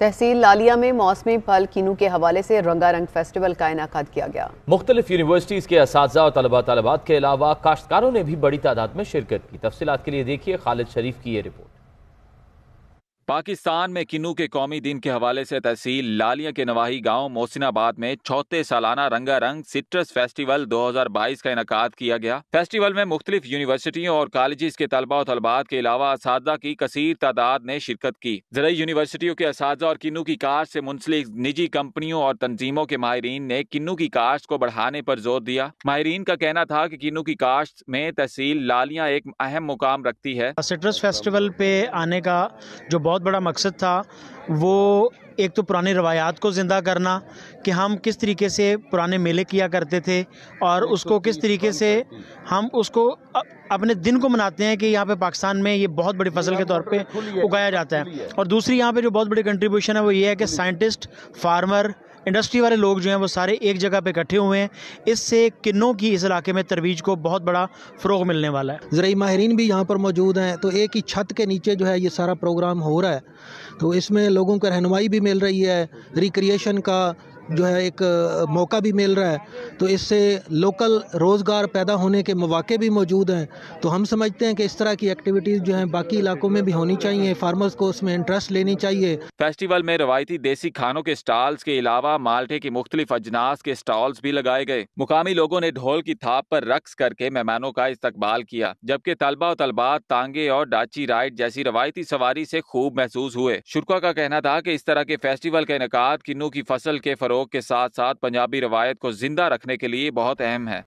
तहसील लालिया में मौसमी फल कीनू के हवाले से रंगारंग फेस्टिवल का इनका किया गया मुख्तलिफ यूनिवर्सिटीज़ के इस और तलबा तलबात के अलावा काश्तकारों ने भी बड़ी तादाद में शिरकत की तफसीत के लिए देखिए खालिद शरीफ की ये रिपोर्ट पाकिस्तान में किन्नू के कौमी दिन के हवाले से तहसील लालिया के नवाही गांव मोसिनाबाद में चौथे सालाना रंगारंग सिट्रस फेस्टिवल 2022 का इनका किया गया फेस्टिवल में मुख्तलिफ यूनिवर्सिटियों और कॉलेज के तलबा और तलबात के अलावा इस की कसर तादाद ने शिरकत की जरिए यूनिवर्सिटियों के इस और किन्नू की काश्त से मुंसलिक निजी कंपनियों और तंजीमों के माहरीन ने किन्नू की काश्त को बढ़ाने पर जोर दिया माहरीन का कहना था की किन्नू की काश्त में तहसील लालिया एक अहम मुकाम रखती है सिट्रस फेस्टिवल पे आने का जो बहुत बहुत बड़ा मकसद था वो एक तो पुराने रवायात को ज़िंदा करना कि हम किस तरीके से पुराने मेले किया करते थे और उसको किस तरीके से हम उसको अपने दिन को मनाते हैं कि यहाँ पे पाकिस्तान में ये बहुत बड़ी फसल के तौर पे उगाया जाता है और दूसरी यहाँ पे जो बहुत बड़ी कंट्रीब्यूशन है वो ये है कि साइंटिस्ट फार्मर इंडस्ट्री वाले लोग जो हैं वो सारे एक जगह पर इकट्ठे हुए हैं इससे किन्नों की इस इलाके में तरवीज को बहुत बड़ा फ़रोग मिलने वाला है ज़रूरी माहरीन भी यहाँ पर मौजूद हैं तो एक ही छत के नीचे जो है ये सारा प्रोग्राम हो रहा है तो इसमें लोगों को रहनमाई भी मिल रही है रिक्रिएशन का जो है एक मौका भी मिल रहा है तो इससे लोकल रोज़गार पैदा होने के मौाक़े भी मौजूद हैं तो हम समझते हैं कि इस तरह की एक्टिविटीज़ जो हैं बाकी इलाकों में भी होनी चाहिए फार्मर्स को उसमें इंटरेस्ट लेनी चाहिए फेस्टिवल में रवायती देसी खानों के स्टॉल्स के अलावा माल्टे की मुख्तलिफ अजनास के स्टॉल्स भी लगाए गए मुकामी लोगों ने ढोल की थाप पर रक्स करके मेहमानों का इस्तकबाल किया जबकि तलबा और तलबात तांगे और डाची राइड जैसी रवायती सवारी से खूब महसूस हुए शुरुआ का कहना था की इस तरह के फेस्टिवल का इनका किन्नू की फसल के फरो फरोग के साथ साथ पंजाबी रवायत को जिंदा रखने के लिए बहुत अहम है